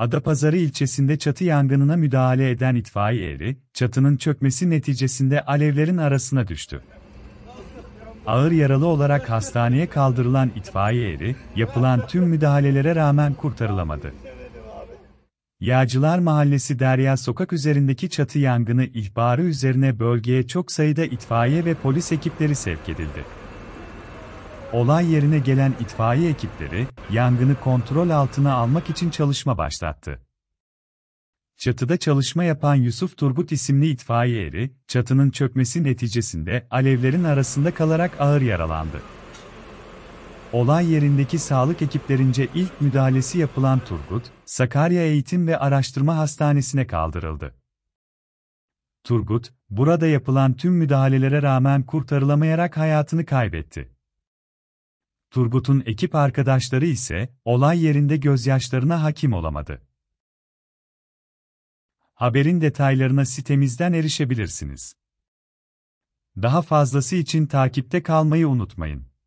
Adapazarı ilçesinde çatı yangınına müdahale eden itfaiye eri, çatının çökmesi neticesinde alevlerin arasına düştü. Ağır yaralı olarak hastaneye kaldırılan itfaiye eri, yapılan tüm müdahalelere rağmen kurtarılamadı. Yağcılar Mahallesi Derya Sokak üzerindeki çatı yangını ihbarı üzerine bölgeye çok sayıda itfaiye ve polis ekipleri sevk edildi. Olay yerine gelen itfaiye ekipleri, yangını kontrol altına almak için çalışma başlattı. Çatıda çalışma yapan Yusuf Turgut isimli itfaiye eri, çatının çökmesi neticesinde alevlerin arasında kalarak ağır yaralandı. Olay yerindeki sağlık ekiplerince ilk müdahalesi yapılan Turgut, Sakarya Eğitim ve Araştırma Hastanesi'ne kaldırıldı. Turgut, burada yapılan tüm müdahalelere rağmen kurtarılamayarak hayatını kaybetti. Turgut'un ekip arkadaşları ise olay yerinde gözyaşlarına hakim olamadı. Haberin detaylarına sitemizden erişebilirsiniz. Daha fazlası için takipte kalmayı unutmayın.